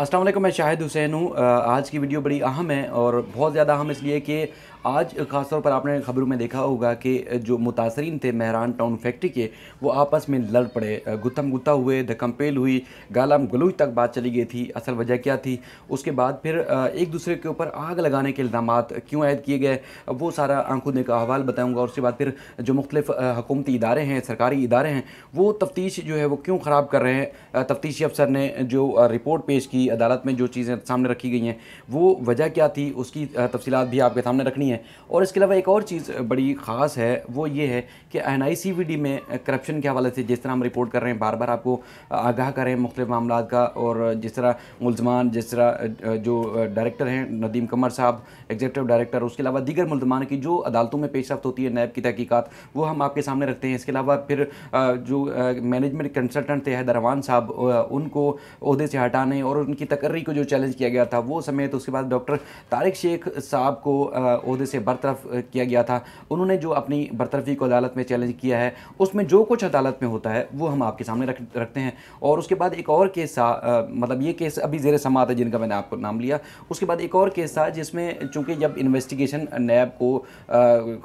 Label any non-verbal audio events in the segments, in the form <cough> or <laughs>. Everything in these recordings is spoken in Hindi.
असलम मैं शाहिद हुसैन हूँ आज की वीडियो बड़ी अहम है और बहुत ज़्यादा अहम इसलिए कि आज ख़ासतौर पर आपने खबरों में देखा होगा कि जो मुतासरीन थे महरान टाउन फैक्ट्री के वो आपस में लड़ पड़े गुत्थम गुत्था हुए धकम्पेल हुई गालाम गलोई तक बात चली गई थी असल वजह क्या थी उसके बाद फिर एक दूसरे के ऊपर आग लगाने के इल्ज़ाम क्यों आयद किए गए वो सारा आंखों ने का अहवाल बताऊँगा और उसके बाद फिर जो मुख्तलिफ हकूमती इदारे हैं सरकारी इदारे हैं वो तफ्तीश जो है वो क्यों ख़राब कर रहे हैं तफ्तीशी अफसर ने जो रिपोर्ट पेश की अदालत में जो चीज़ें सामने रखी गई हैं वो वजह क्या थी उसकी तफसीत भी आपके सामने रखनी है है और इसके अलावा एक और चीज़ बड़ी ख़ास है वो ये है कि N I C V D में करप्शन के हवाले से जिस तरह हम रिपोर्ट कर रहे हैं बार बार आपको आगाह करें मुख्तु मामला का और जिस तरह मुलजमान जिस तरह जो डायरेक्टर हैं नदीम कमर साहब एग्जीक्यूटिव डायरेक्टर उसके अलावा दीगर मुलजमान की जो अदालतों में पेशरफ होती है नैब की तहकीकत वो हम आपके सामने रखते हैं इसके अलावा फिर जो मैनेजमेंट कंसल्टेंट थे हैदरवान साहब उनको अहदे से हटाने और उनकी तकर्री को जो चैलेंज किया गया था वो समेत उसके बाद डॉक्टर तारिक शेख साहब को अहदे से बरतरफ किया गया था उन्होंने जो अपनी बरतरफी को अदालत में चैलेंज किया है उसमें जो कुछ अदालत में होता है वो हम आपके सामने रख रखते हैं और उसके बाद एक और केस था मतलब ये केस अभी जेर समात है जिनका मैंने आपको नाम लिया उसके बाद एक और केस था जिसमें चूँकि जब इन्वेस्टिगेशन नैब को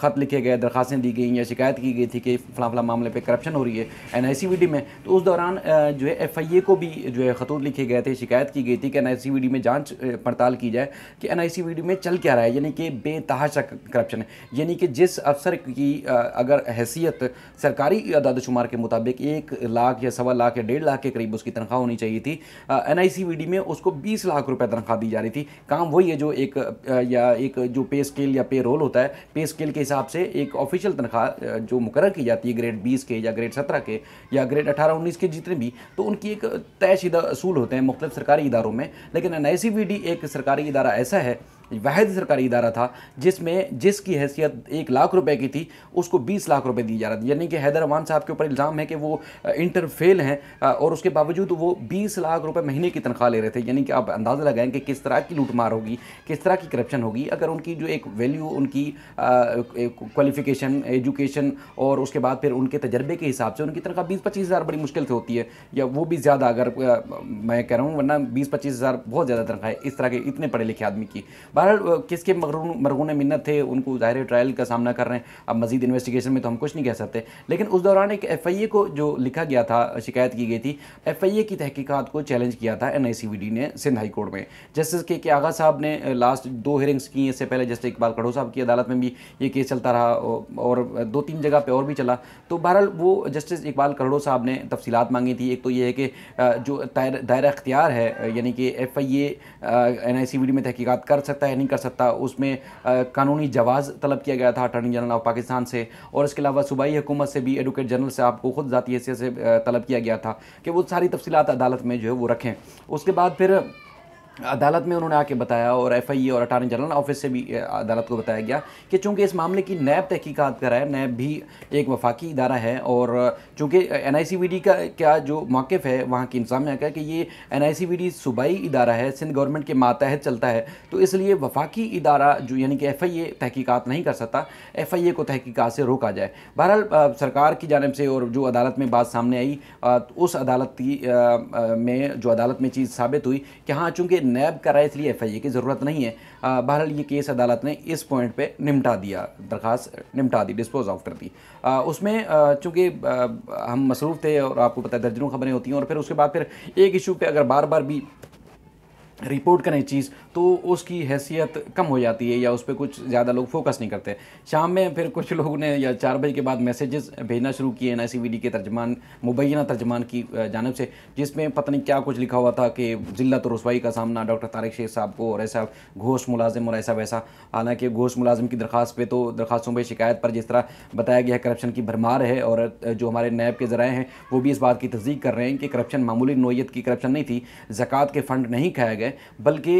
ख़त लिखे गए दरखास्तें दी गई या शिकायत की गई थी कि फला फला मामले पर करप्शन हो रही है एन में तो उस दौरान जो है एफ को भी जो है खतूत लिखे गए थे शिकायत की गई थी कि एन में जाँच पड़ताल की जाए कि एन में चल क्या रहा है यानी कि बेतहाशा करप्शन है यानी कि जिस अफसर की अगर हैसियत सरकारी अदादशुमार के मुताबिक एक लाख या सवा लाख या डेढ़ लाख के करीब उसकी तनख्वाह होनी चाहिए थी एन में उसको बीस लाख रुपये तनख्वाह दी जा रही थी काम वही है जो एक या एक जो पे स्केल या पे रोल होता है पे स्केल के हिसाब से एक ऑफिशियल तनख्वाह जो मुकर की जाती है ग्रेड बीस के या ग्रेड सत्रह के या ग्रेड अठारह उन्नीस के जितने भी तो उनकी एक तयशुदा असूल होते हैं मुख्तु सरकारी इदारों में लेकिन एन एक सरकारी इदारा ऐसा है वाहद सरकारी इदारा था जिसमें जिसकी हैसियत एक लाख रुपए की थी उसको बीस लाख रुपए दी जा रहा थी यानी कि हैदर अमान साहब के ऊपर इल्ज़ाम है कि वो इंटर फेल हैं और उसके बावजूद वो बीस लाख रुपए महीने की तनख्वाह ले रहे थे यानी कि आप अंदाज़ा लगाएं कि किस तरह की लूटमार होगी किस तरह की करप्शन होगी अगर उनकी जो एक वैल्यू उनकी क्वालिफिकेशन एजुकेशन और उसके बाद फिर उनके तजर्बे के हिसाब से उनकी तनख्वाह बीस पच्चीस हज़ार बड़ी मुश्किल से होती है या वो भी ज़्यादा अगर मैं कह रहा हूँ वरना बीस पच्चीस हज़ार बहुत ज़्यादा तनख्वाह है इस तरह के इतने पढ़े लिखे आदमी की बहरहाल किसके मरगून मरगून मन्नत थे उनको ज़ाहिर ट्रायल का सामना कर रहे हैं अब मजीद इन्वेस्टिगेशन में तो हम कुछ नहीं कह सकते लेकिन उस दौरान एक एफ आई ए को जो लिखा गया था शिकायत की गई थी एफ आई ए की तहकीकत को चैलेंज किया था N I C V D ने सिंध हाई कोर्ट में जस्टिस के के आगा साहब ने लास्ट दो हयरिंग्स की इससे पहले जस्टिस इकबाल कड़ो साहब की अदालत में भी ये केस चलता रहा और दो तीन जगह पर और भी चला तो बहरहाल वो जस्टिस इकबाल करोड़ो साहब ने तफसीत मांगी थी एक तो ये है कि जो दायरा अख्तियार है यानी कि F I A N I C V D में तहकीकत कर सकता है सकता है नहीं कर सकता उसमें कानूनी जवाज़ तलब किया गया था अटर्नी जनरल ऑफ पाकिस्तान से और इसके अलावा सूबाई हुकूमत से भी एडवोकेट जनरल से आपको खुद ज़ाती हैसियत से तलब किया गया था कि वो सारी तफसीत अदालत में जो है वो रखें उसके बाद फिर अदालत में उन्होंने आके बताया और एफ और अटारनी जनरल ऑफिस से भी अदालत को बताया गया कि चूंकि इस मामले की नैब तहकीकात कर रहा है नैब भी एक वफाकी इदारा है और चूंकि एन का क्या जो मौक़ है वहाँ की इंतजाम का कि ये एन सूबाई इदारा है सिंध गवर्नमेंट के मातहत चलता है तो इसलिए वफाकी इदारा जो यानी कि एफ तहकीकात नहीं कर सकता एफ को तहकीकात से रोका जाए बहरहाल सरकार की जानब से और जो अदालत में बात सामने आई उस अदालत की में जो अदालत में चीज़ साबित हुई कि हाँ चूँकि नैब करा इसलिए एफ की ज़रूरत नहीं है बहरहाल ये केस अदालत ने इस पॉइंट पर निमटा दिया दरख्वास्त निमटा दी डिस्पोज ऑफ कर दी आ, उसमें चूँकि हम मसरूफ़ थे और आपको पता है दर्जनों खबरें होती हैं और फिर उसके बाद फिर एक इशू पर अगर बार बार भी रिपोर्ट करें चीज़ तो उसकी हैसियत कम हो जाती है या उस पर कुछ ज़्यादा लोग फोकस नहीं करते शाम में फिर कुछ <laughs> लोगों ने या चार बजे के बाद मैसेजेस भेजना शुरू किए एन के तर्जमान मुबैना तर्जमान की जानब से जिसमें पता नहीं क्या कुछ लिखा हुआ था कि ज़िला तो रसवाई का सामना डॉक्टर तारिक शेख साहब को और ऐसा घोष मुलाजिम और ऐसा वैसा हालांकि घोष मुलाजिम की दरख्वास्त पर तो दरख्वास्तों पर शिकायत पर जिस तरह बताया गया है करप्शन की भरमार है और जो हमारे नैब के ज़राए हैं वो भी इस बात की तस्दीक कर रहे हैं कि करप्शन मामूली नोयत की करप्शन नहीं थी जक़ात के फ़ंड नहीं खाया गया गए बल्कि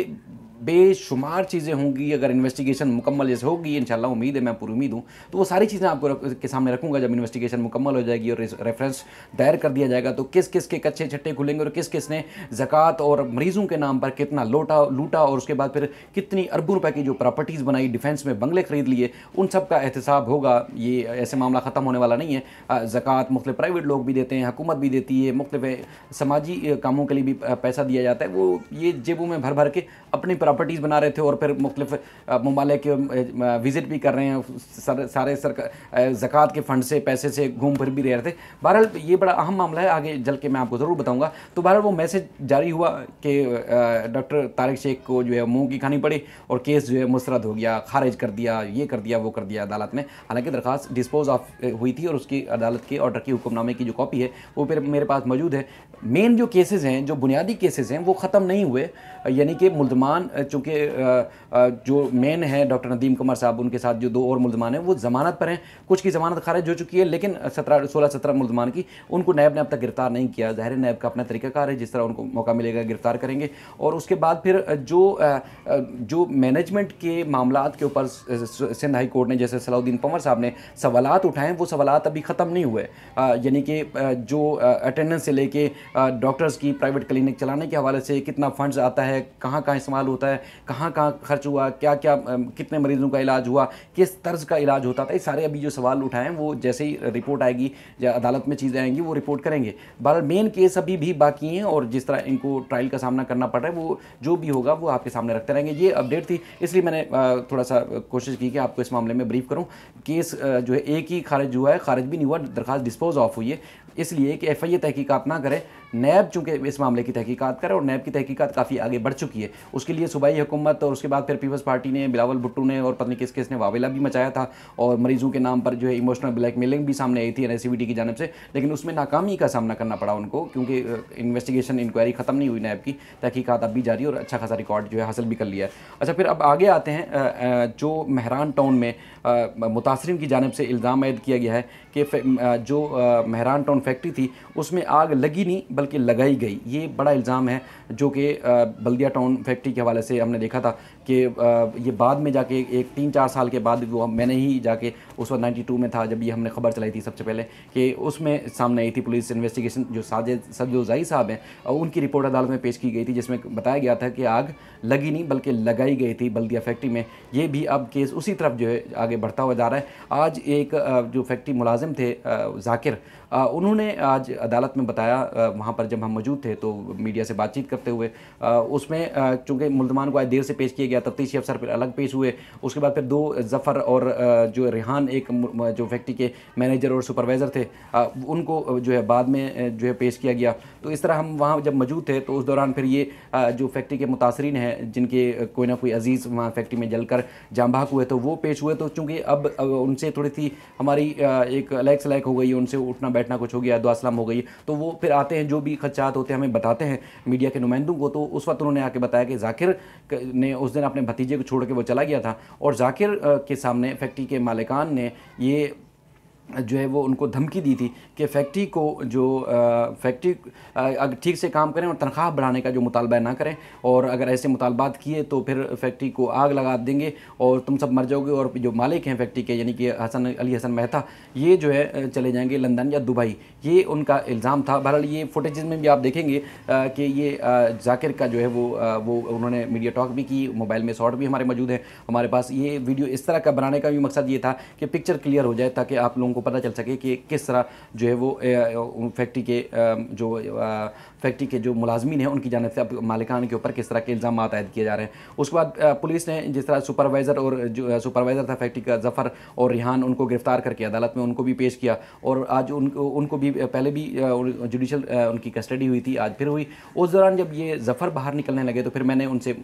बेशुमार चीज़ें होंगी अगर इन्वेस्टिगेशन मुकम्मल जैसे होगी शाला उम्मीद है मैं पूरी उम्मीद हूँ तो वो सारी चीज़ें आपको के सामने रखूँगा जब इन्वेस्टिगेशन मुकम्मल हो जाएगी और रेफरेंस दायर कर दिया जाएगा तो किस किस के कच्चे छट्टे खुलेंगे और किस किस ने जक़ात और मरीज़ों के नाम पर कितना लोटा लूटा और उसके बाद फिर कितनी अरबों रुपये की जो प्रॉपर्टीज़ बनाई डिफेंस में बंगले खरीद लिए उन सब का एहतसाब होगा ये ऐसे मामला ख़त्म होने वाला नहीं है ज़क़ात मुख्त प्राइवेट लोग भी देते हैं हुकूमत भी देती है मुख्तफ समाजी कामों के लिए भी पैसा दिया जाता है वो ये जेबों में भर भर के अपने प्रॉपर्टीज़ बना रहे थे और फिर मुख्तफ ममालिक विज़िट भी कर रहे हैं सारे सारे सरकार के फंड से पैसे से घूम फिर भी रह रहे थे बहरहाल ये बड़ा अहम मामला है आगे जल के मैं आपको ज़रूर बताऊँगा तो बहरहाल वो मैसेज जारी हुआ कि डॉक्टर तारिक शेख को जो है मुँह की खानी पड़ी और केस जो है मुस्रद हो गया खारिज कर दिया ये कर दिया वो कर दिया अदालत ने हालांकि दरख्वास्त डिस्पोज ऑफ हुई थी और उसकी अदालत के ऑर्डर की हुक्मनामे की जो कॉपी है वो फिर मेरे पास मौजूद है मेन जो केसेज़ हैं जो बुनियादी केसेज़ हैं वो ख़त्म नहीं हुए यानी कि मुलजमान चूँकि जो मेन है डॉक्टर नदीम कुमार साहब उनके साथ जो दो और मुलजमान हैं वो ज़मानत पर हैं कुछ की ज़मानत खारिज हो चुकी है लेकिन सत्रह सोलह सत्रह मुलजमान की उनको नैब ने अब तक गिरफ्तार नहीं किया ज़ाहिर नैब का अपना तरीक़ाकार है जिस तरह उनको मौका मिलेगा गिरफ्तार करेंगे और उसके बाद फिर जो जो मैनेजमेंट के मामला के ऊपर सिंध हाई कोर्ट ने जैसे सलाउद्दीन पंवर साहब ने सवाल उठाए वो सवाल अभी ख़त्म नहीं हुए यानी कि जो अटेंडेंस से लेके डॉक्टर्स की प्राइवेट क्लिनिक चलाने के हवाले से कितना फंड्स आता है कहाँ कहाँ इस्तेमाल होता है होता है कहाँ कहाँ खर्च हुआ क्या क्या कितने मरीजों का इलाज हुआ किस तर्ज का इलाज होता था ये सारे अभी जो सवाल उठाए हैं वो जैसे ही रिपोर्ट आएगी या अदालत में चीज़ें आएंगी वो रिपोर्ट करेंगे बहर मेन केस अभी भी बाकी हैं और जिस तरह इनको ट्रायल का सामना करना पड़ रहा है वो जो भी होगा वो आपके सामने रखते रहेंगे ये अपडेट थी इसलिए मैंने थोड़ा सा कोशिश की कि आपको इस मामले में ब्रीफ करूँ केस जो है एक ही खारिज हुआ है खारिज भी नहीं हुआ दरखास्त डिस्पोज ऑफ हुई है इसलिए कि एफ आई ए तहकीकत ना करें नैब चूंकि इस मामले की तहकीकत करें और नैब की तहकीकत काफ़ी आगे बढ़ चुकी है उसके लिए सूबाई हुकूमत और उसके बाद फिर पीपल्स पार्टी ने बिलावल भुट्टू ने और पत्नी किस किस ने वावेला भी मचाया था और मरीजों के नाम पर जो है इमोशनल ब्लैकमेलिंग भी सामने आई थी एन की जानब से लेकिन उसमें नाकामी का सामना करना पड़ा उनको क्योंकि इन्वेस्टिगेशन इंक्वायरी ख़त्म नहीं हुई नैब की तहकीकत अब भी जारी और अच्छा खासा रिकॉर्ड जो है हासिल भी कर लिया अच्छा फिर अब आगे आते हैं जो महरान टाउन में मुतासरी की जानब से इल्ज़ाम आयद किया गया है कि जो महरान टाउन फैक्ट्री थी उसमें आग लगी नहीं बल्कि लगाई गई ये बड़ा इल्ज़ाम है जो कि बल्दिया टाउन फैक्ट्री के हवाले से हमने देखा था कि ये बाद में जाके एक तीन चार साल के बाद वो मैंने ही जाके उस वक्त टू में था जब ये हमने खबर चलाई थी सबसे पहले कि उसमें सामने आई थी पुलिस इन्वेस्टिगेशन जो साजिद सदजोजाई साहब हैं और उनकी रिपोर्ट अदालत में पेश की गई थी जिसमें बताया गया था कि आग लगी नहीं बल्कि लगाई गई थी बल्दिया फैक्ट्री में ये भी अब केस उसी तरफ जो है आगे बढ़ता हुआ जा रहा है आज एक जो फैक्ट्री मुलाजिम थे जाकिर उन्होंने आज अदालत में बताया वहाँ पर जब हम मौजूद थे तो मीडिया से बातचीत करते हुए उसमें चूँकि मुलजमान को आज देर से पेश किया गया तफ्तीशी अफसर फिर अलग पेश हुए उसके बाद फिर दो जफ़र और जो रिहान एक जो फैक्ट्री के मैनेजर और सुपरवाइज़र थे उनको जो है बाद में जो है पेश किया गया तो इस तरह हम वहाँ जब मौजूद थे तो उस दौरान फिर ये जो फैक्ट्री के मुतासरीन हैं जिनके कोई ना कोई अजीज़ वहाँ फैक्ट्री में जलकर जाम जामबाक हुए तो वो पेश हुए तो चूँकि अब उनसे थोड़ी सी हमारी एक अलग सलैक हो गई उनसे उठना बैठना कुछ हो गया दुआ सलाम हो गई तो वो फिर आते हैं जो भी खदशात होते हैं हमें बताते हैं मीडिया के नुमाइंदों को तो उस वक्त उन्होंने आके बताया कि जाकिर ने उस दिन दिन अपने भतीजे को छोड़ के वो चला गया था और जाकिर के सामने फैक्ट्री के मालिकान ने ये जो है वो उनको धमकी दी थी कि फैक्ट्री को जो फैक्ट्री अगर ठीक से काम करें और तनख्वाह बढ़ाने का जो मुतालबा ना करें और अगर ऐसे मुतालबात किए तो फिर फैक्ट्री को आग लगा देंगे और तुम सब मर जाओगे और जो मालिक हैं फैक्ट्री के यानी कि हसन अली हसन मेहता ये जो है चले जाएंगे लंदन या दुबई ये उनका इल्ज़ाम था बहरहाल ये फुटेज में भी आप देखेंगे कि ये जाकिर का जो है वो वो उन्होंने मीडिया टॉक भी की मोबाइल में शॉर्ट भी हमारे मौजूद हैं हमारे पास ये वीडियो इस तरह का बनाने का भी मकसद ये था कि पिक्चर क्लियर हो जाए ताकि आप लोगों उनको पता चल सके कि किस तरह जो है वो फैक्ट्री के जो फैक्ट्री के जो मुलाजमीन हैं उनकी जानब से अब मालिकान के ऊपर किस तरह के इल्ज़ाम आयद किए जा रहे हैं उसके बाद पुलिस ने जिस तरह सुपरवाइज़र और जो सुपरवाइज़र था फैक्ट्री का जफ़र और रिहान उनको गिरफ्तार करके अदालत में उनको भी पेश किया और आज उन उनको भी पहले भी जुडिशल उनकी कस्टडी हुई थी आज फिर हुई उस दौरान जब ये जफ़र बाहर निकलने लगे तो फिर मैंने उनसे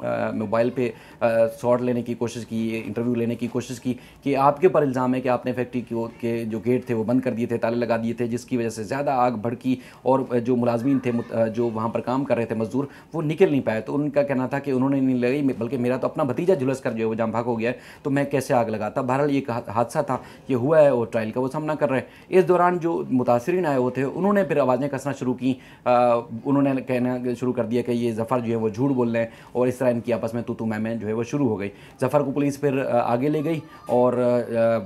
मोबाइल पर शॉट लेने की कोशिश की इंटरव्यू लेने की कोशिश की कि आपके ऊपर इल्ज़ाम है कि आपने फैक्ट्री के जो गेट थे वो बंद कर दिए थे ताले लगा दिए थे जिसकी वजह से ज़्यादा आग भड़की और जो मुलाजमीन थे जो वहाँ पर काम कर रहे थे मजदूर वो निकल नहीं पाए तो उनका कहना था कि उन्होंने नहीं लगाई बल्कि मेरा तो अपना भतीजा झुलस कर जो है वो जहाँ भाग हो गया है तो मैं कैसे आग लगाता बहरहाल ये हादसा था ये हुआ है और ट्रायल का वो सामना कर रहे हैं इस दौरान जो मुतासरीन आए हुए थे उन्होंने फिर आवाज़ें कसना शुरू की उन्होंने कहना शुरू कर दिया कि ये जफ़र जो है वो झूठ बोल रहे हैं और इस तरह इनकी आपस में तो तू मैं जो है वो शुरू हो गई जफ़र को पुलिस फिर आगे ले गई और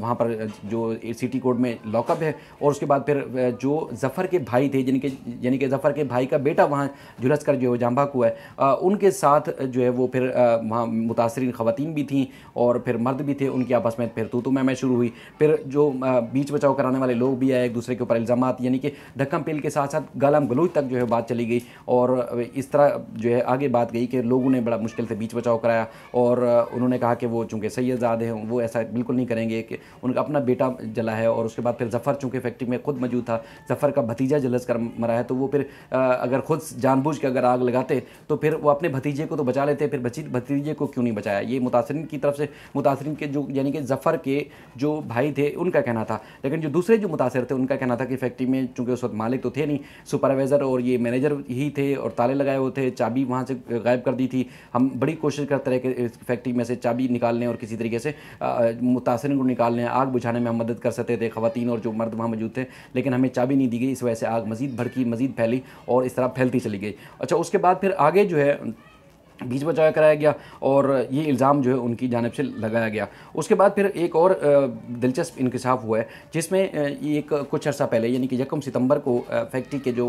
वहाँ पर जो सिटी कोर्ट में लॉकअप है और उसके बाद फिर जो जफ़र के भाई थे जिनके यानी कि जफ़र के भाई का बेटा बेटा वहाँ झुलस कर जो है जाम्बा को है आ, उनके साथ जो है वो फिर वहाँ मुतासरी ख़वान भी थी और फिर मर्द भी थे उनकी आपस में फिर तो तो मैं शुरू हुई फिर जो बीच बचाव कराने वाले लोग भी आए एक दूसरे के ऊपर इल्ज़ाम यानी कि धक्कम पेल के साथ साथ गलाम गलूच तक जो है बात चली गई और इस तरह जो है आगे बात गई कि लोगों ने बड़ा मुश्किल से बीच बचाव कराया और उन्होंने कहा कि वो चूँकि सैदजाद हैं वो ऐसा बिल्कुल नहीं करेंगे कि उनका अपना बेटा जला है और उसके बाद फिर जफ़र चूँकि फैक्ट्री में खुद मौजूद था जफ़र का भतीजा जलस कर मरा है तो वो फिर अगर अगर खुद जानबूझ के अगर आग लगाते तो फिर वो अपने भतीजे को तो बचा लेते फिर भतीजे को क्यों नहीं बचाया ये मुतासरन की तरफ से मुतासरन के जो यानी कि जफ़र के जो भाई थे उनका कहना था लेकिन जो दूसरे जो मुतासर थे उनका कहना था कि फैक्ट्री में चूँकि उस वक्त मालिक तो थे नहीं सुपरवाइज़र और ये मैनेजर ही थे और ताले लगाए हुए थे चाबी वहाँ से गायब कर दी थी हम बड़ी कोशिश करते रहे कि फैक्ट्री में से चाबी निकालने और किसी तरीके से मुतासर को निकालने आग बुझाने में हम मदद कर सकते थे ख़वान और जो मर्द वहाँ मौजूद थे लेकिन हमें चाबी नहीं दी गई इस वजह से आग मज़ीद भड़की मज़ीद फैली और इस तरह ख़राब फैलती चली गई अच्छा उसके बाद फिर आगे जो है बीच बचाया कराया गया और ये इल्ज़ाम जो है उनकी जानब से लगाया गया उसके बाद फिर एक और दिलचस्प इंकशाफ हुआ है जिसमें एक कुछ अर्सा पहले यानी कि यकम सितंबर को फैक्ट्री के जो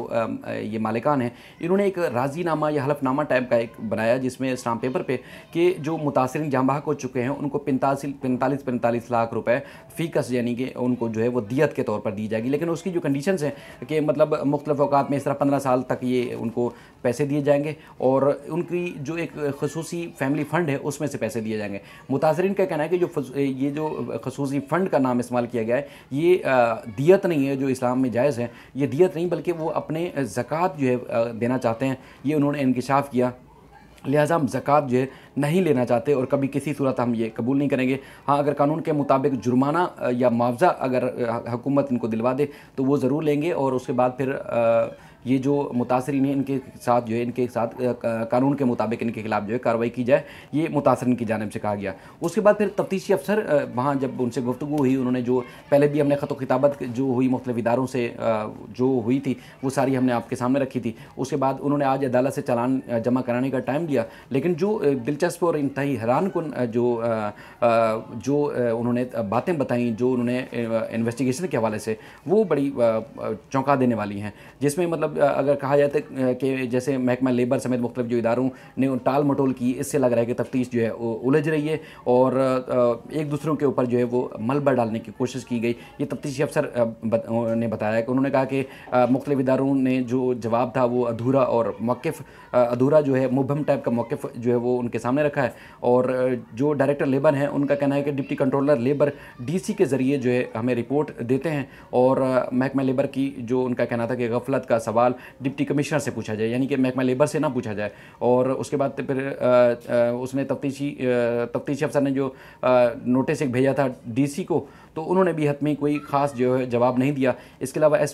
ये मालिकान हैं इन्होंने एक राजीनामा या हलफनामा टाइप का एक बनाया जिसमें स्टाम पेपर पे कि जो मुतासर जहाँ हो चुके हैं उनको पैंतालीस पैंतालीस पैंतालीस लाख रुपये फ़ीकस यानी कि उनको जो है वो दियत के तौर पर दी जाएगी लेकिन उसकी जो कंडीशन हैं कि मतलब मुख्तफ अवकात में इस तरह पंद्रह साल तक ये उनको पैसे दिए जाएंगे और उनकी जो एक खसूसी फैमिली फ़ंड है उसमें से पैसे दिए जाएंगे मुतासरीन का कहना है कि जो ये जो खसूसी फ़ंड का नाम इस्तेमाल किया गया है ये दियत नहीं है जो इस्लाम में जायज़ है ये दियत नहीं बल्कि वो अपने ज़क़़त जो है देना चाहते हैं ये उन्होंने इनकशाफ किया लिहाजा हम ज़क़़त जो है नहीं लेना चाहते और कभी किसी सूरत हम ये कबूल नहीं करेंगे हाँ अगर कानून के मुताबिक जुर्माना या मुआवजा अगर हुकूमत इनको दिलवा दे तो वो ज़रूर लेंगे और उसके बाद फिर आ, ये जो मुतासरीन है इनके साथ जो है इनके साथ कानून के मुताबिक इनके खिलाफ जो है कार्रवाई की जाए ये मुतासरीन की जानब से कहा गया उसके बाद फिर तफ्तीशी अफसर वहाँ जब उनसे गुफ्तु हुई उन्होंने जो पहले भी हमने ख़त खिताबत जो हुई मुख्तलिफ इदारों से जो हुई थी वो सारी हमने आपके सामने रखी थी उसके बाद उन्होंने आज अदालत से चालान जमा कराने का टाइम दिया लेकिन जो दिलचस्प और इंतहाई हैरान कन जो जो उन्होंने बातें बताई जो उन्होंने इन्वेस्टिगेशन के हवाले से वो बड़ी चौंका देने वाली हैं जिसमें मतलब अगर कहा जाए तो, कि जैसे महकमा लेबर समेत मुख्त जो इदारों ने टाल मटोल की इससे लग रहा है कि तफ्तीश जो है वो उलझ रही है और एक दूसरों के ऊपर जो है वो मलबा डालने की कोशिश की गई ये तफ्तीशी अफसर ने बताया कि उन्होंने कहा कि मुख्त इदारों ने जो जवाब था वो अधूरा और मौक़ अधूरा जो है मुबम टाइप का मौक़ जो है वो उनके सामने रखा है और जो डायरेक्टर लेबर हैं उनका कहना है कि डिप्टी कंट्रोलर लेबर डीसी के ज़रिए जो है हमें रिपोर्ट देते हैं और महकमा लेबर की जो उनका कहना था कि गफलत का सवाल सवाल डिप्टी कमिश्नर से पूछा जाए यानी कि महकमा लेबर से ना पूछा जाए और उसके बाद फिर उसने तफ्तीशी तफ्तीशी अफसर ने जो नोटिस एक भेजा था डीसी को तो उन्होंने भी हतमी कोई ख़ास जो है जवाब नहीं दिया इसके अलावा एस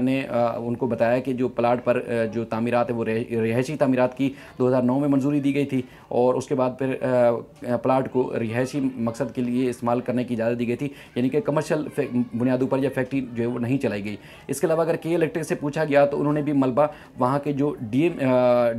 ने उनको बताया कि जो प्लाट पर जो तमीरत है वो रिहायशी तमीरत की 2009 में मंजूरी दी गई थी और उसके बाद फिर प्लाट को रिहायशी मकसद के लिए इस्तेमाल करने की इजाज़त दी गई थी यानी कि कमर्शल बुनियादों पर यह फैक्ट्री जो है वो नहीं चलाई गई इसके अलावा अगर के इलेक्ट्रिक से पूछा गया तो उन्होंने भी मलबा वहाँ के जो D M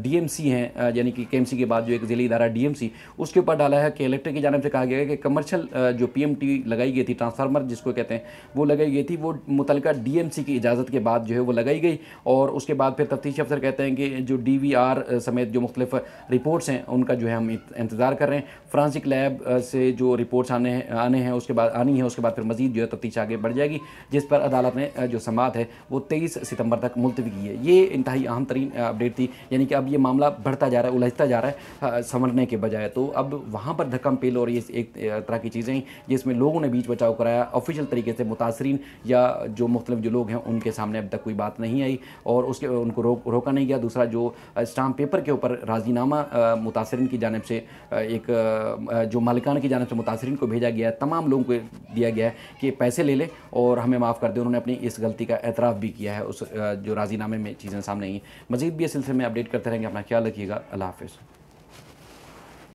D M C हैं यानी कि के एम सी के बाद जो एक ज़िली इदारा डी एम सी उसके ऊपर डाला है के इलेक्ट्रिक की जानब से कहा गया है कि कमर्शल जो पी एम टी लगाई गई थी थी ट्रांसफार्मर जिसको कहते हैं वो लगाई गई थी वो मुतल डीएमसी की इजाज़त के बाद जो है वो लगाई गई और उसके बाद फिर तफ्तीशी अफसर कहते हैं कि जो डीवीआर समेत जो मुख्तलिफ रिपोर्ट्स हैं उनका जो है हम इंतज़ार कर रहे हैं फ्रांसिक लैब से जो रिपोर्ट्स आने आने हैं उसके बाद आनी है उसके बाद फिर मजीद जो है तफ्तीश आगे बढ़ जाएगी जिस पर अदालत ने जो समात है वो तेईस सितंबर तक मुलतवी की है ये इंतहाई अहम तरीन अपडेट थी यानी कि अब ये मामला बढ़ता जा रहा है उलझता जा रहा है संवरने के बजाय तो अब वहाँ पर धक्कम पेल और ये एक तरह की चीज़ें जिसमें लोगों ने बीच बचा बचाव कराया ऑफिशियल तरीके से मुतासरी या जो मुख्तु जो लोग हैं उनके सामने अब तक कोई बात नहीं आई और उसके उनको रोक रोका नहीं गया दूसरा जो स्टाम्प पेपर के ऊपर राजीनामा मुतासरी की जानब से एक जो मालिकान की जानब से मुतासरी को भेजा गया तमाम लोगों को दिया गया है कि पैसे ले लें और हमें माफ़ कर दें उन्होंने अपनी इस गलती का एतराफ़ भी किया है उस जो राजीनामे में चीज़ें सामने आई मजीद भी इस सिलसिले में अपडेट करते रहेंगे अपना ख्याल रखिएगा अल्लाह हाफिज़